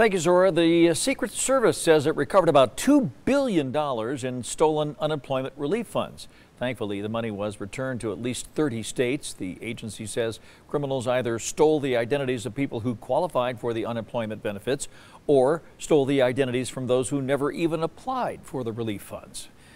Thank you, Zora. The uh, Secret Service says it recovered about $2 billion in stolen unemployment relief funds. Thankfully, the money was returned to at least 30 states. The agency says criminals either stole the identities of people who qualified for the unemployment benefits or stole the identities from those who never even applied for the relief funds.